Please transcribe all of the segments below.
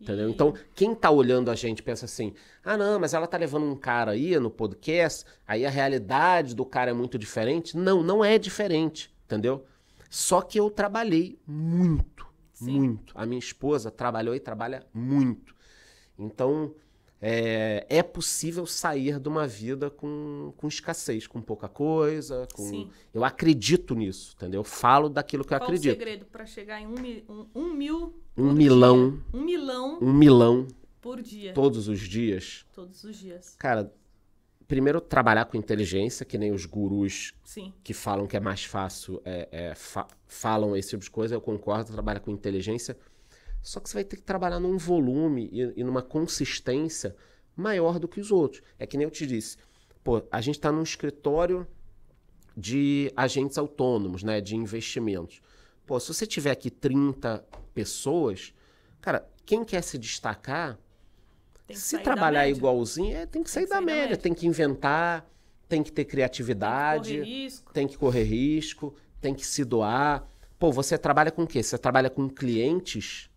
Entendeu? Então, quem tá olhando a gente pensa assim: ah, não, mas ela tá levando um cara aí no podcast, aí a realidade do cara é muito diferente. Não, não é diferente, entendeu? Só que eu trabalhei muito, Sim. muito. A minha esposa trabalhou e trabalha muito. Então, é, é, possível sair de uma vida com, com escassez, com pouca coisa. Com... Sim. Eu acredito nisso, entendeu? Eu falo daquilo que Qual eu acredito. Qual o segredo para chegar em um, um, um mil? Um milão. Dia? Um milão. Um milão. Por dia. Todos os dias. Todos os dias. Cara, primeiro trabalhar com inteligência, que nem os gurus Sim. que falam que é mais fácil, é, é, fa falam esse tipo de coisa. Eu concordo, trabalha com inteligência só que você vai ter que trabalhar num volume e, e numa consistência maior do que os outros. É que nem eu te disse, pô, a gente está num escritório de agentes autônomos, né, de investimentos. Pô, se você tiver aqui 30 pessoas, cara, quem quer se destacar, se trabalhar igualzinho, é, tem que tem sair, que da, média, da, média, tem que inventar, tem que ter criatividade, tem que correr risco, tem que, correr risco, tem que se doar. Pô, você trabalha com o quê? Você trabalha com clientes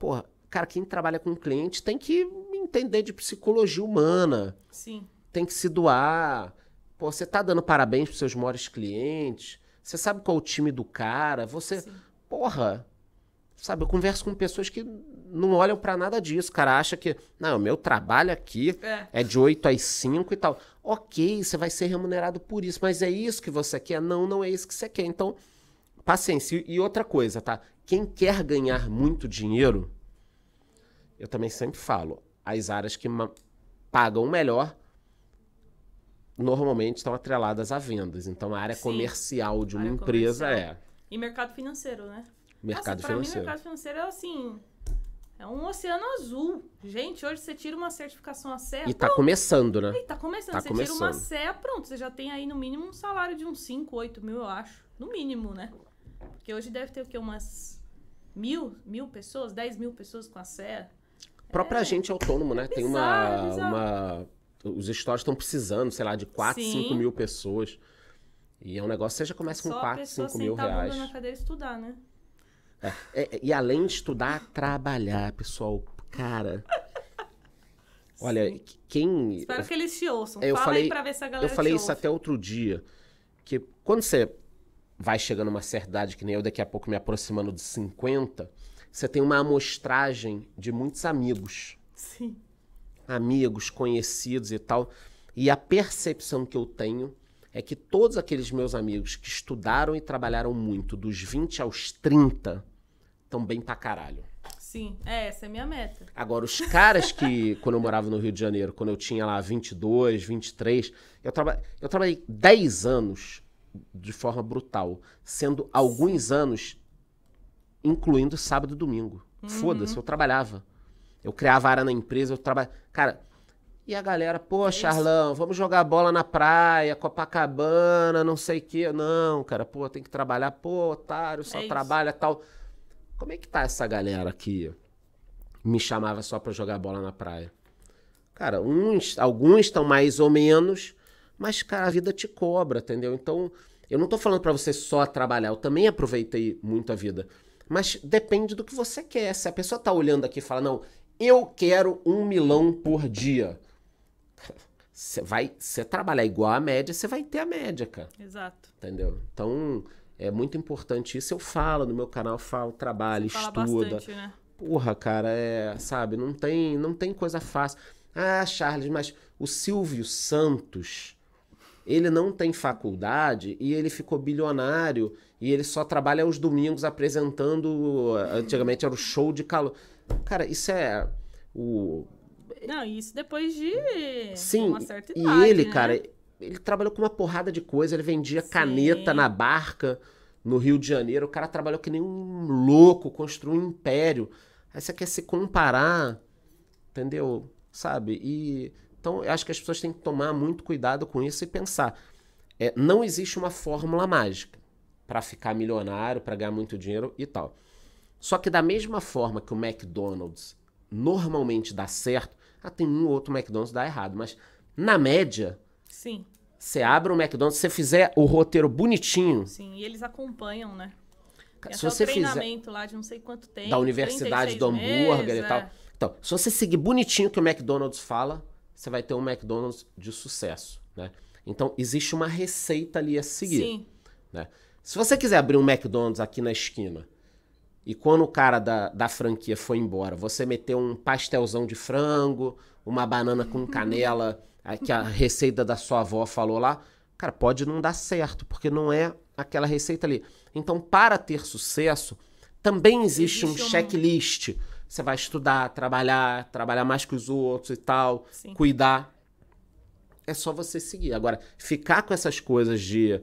porra, cara, quem trabalha com cliente tem que entender de psicologia humana. Sim. Tem que se doar. Pô, você tá dando parabéns pros seus maiores clientes. Você sabe qual é o time do cara. Você. Sim. Porra! Sabe, eu converso com pessoas que não olham para nada disso. cara acha que, não, meu trabalho aqui é. é de 8 às 5 e tal. Ok, você vai ser remunerado por isso, mas é isso que você quer? Não, não é isso que você quer. Então, paciência. E outra coisa, tá? Quem quer ganhar muito dinheiro, eu também sempre falo, as áreas que pagam melhor normalmente estão atreladas a vendas. Então a área Sim. comercial de uma empresa comercial. é. E mercado financeiro, né? Mercado Nossa, financeiro. Mim, mercado financeiro é assim. É um oceano azul. Gente, hoje você tira uma certificação a CE. É e tá pronto. começando, né? E tá começando. Tá você começando. tira uma CE, pronto. Você já tem aí no mínimo um salário de uns 5, 8 mil, eu acho. No mínimo, né? Que hoje deve ter o quê? Umas mil, mil pessoas, dez mil pessoas com a CEA. Própria é. gente é autônomo, né? Bizarro, Tem uma, uma. Os stories estão precisando, sei lá, de 4, Sim. 5 mil pessoas. E é um negócio, você já começa com 4, 5 mil reais. Só na cadeia estudar, né? É, é, e além de estudar, trabalhar, pessoal. Cara. Olha, Sim. quem. Espero eu, que eles te ouçam. eu Fala falei, aí pra ver se a galera Eu falei isso ouve. até outro dia. Que quando você vai chegando uma certa idade, que nem eu, daqui a pouco me aproximando de 50, você tem uma amostragem de muitos amigos. Sim. Amigos, conhecidos e tal. E a percepção que eu tenho é que todos aqueles meus amigos que estudaram e trabalharam muito, dos 20 aos 30, estão bem pra caralho. Sim, é, essa é a minha meta. Agora, os caras que, quando eu morava no Rio de Janeiro, quando eu tinha lá 22, 23, eu, traba eu trabalhei 10 anos de forma brutal, sendo alguns Sim. anos, incluindo sábado e domingo. Uhum. Foda-se, eu uhum. trabalhava. Eu criava área na empresa, eu trabalhava. Cara, e a galera, pô, é Charlão, vamos jogar bola na praia, Copacabana, não sei o quê. Não, cara, pô, tem que trabalhar, pô, otário, só é trabalha tal. Como é que tá essa galera que me chamava só pra jogar bola na praia? Cara, uns, alguns estão mais ou menos, mas, cara, a vida te cobra, entendeu? Então, eu não tô falando para você só trabalhar, eu também aproveitei muito a vida. Mas depende do que você quer. Se a pessoa tá olhando aqui e fala, não, eu quero um milão por dia. Você vai, você trabalhar igual a média, você vai ter a média, cara. Exato. Entendeu? Então, é muito importante isso. Eu falo no meu canal, falo, trabalho, você estuda. Bastante, né? Porra, cara, é, sabe, não tem, não tem coisa fácil. Ah, Charles, mas o Silvio Santos, ele não tem faculdade e ele ficou bilionário e ele só trabalha aos domingos apresentando. Eh, antigamente era o show de calor. Cara, isso é o. Não, isso depois de Sim, uma certa idade. E ele, né? cara, ele trabalhou com uma porrada de coisa, ele vendia Sim. caneta na barca no Rio de Janeiro. O cara trabalhou que nem um louco, construiu um império. Aí você quer se comparar, entendeu? Sabe? E então, eu acho que as pessoas têm que tomar muito cuidado com isso e pensar. É, não existe uma fórmula mágica para ficar milionário, para ganhar muito dinheiro e tal. Só que da mesma forma que o McDonald's normalmente dá certo, ah, tem um ou outro McDonald's dá errado, mas na média, sim. Você abre o McDonald's, você fizer o roteiro bonitinho. Sim, e eles acompanham, né? é se você treinamento fizer, lá de não sei quanto tempo. Da universidade do hambúrguer meses, e tal. É. Então, se você seguir bonitinho o que o McDonald's fala, você vai ter um McDonald's de sucesso, né? Então, existe uma receita ali a seguir. Sim. Né? Se você quiser abrir um McDonald's aqui na esquina e quando o cara da, da franquia foi embora, você meteu um pastelzão de frango, uma banana com canela, que a receita da sua avó falou lá, cara, pode não dar certo, porque não é aquela receita ali. Então, para ter sucesso, também existe, existe um checklist. Um você vai estudar, trabalhar, trabalhar mais que os outros e tal, Sim. cuidar. É só você seguir. Agora, ficar com essas coisas de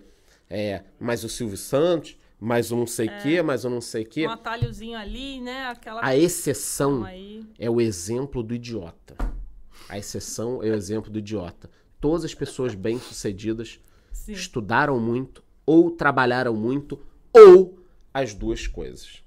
é, mais o Silvio Santos, mais um não sei o é, quê, mais um não sei o quê. Um atalhozinho ali, né? Aquela... A exceção é o exemplo do idiota. A exceção é o exemplo do idiota. Todas as pessoas bem-sucedidas estudaram muito, ou trabalharam muito, ou as duas coisas.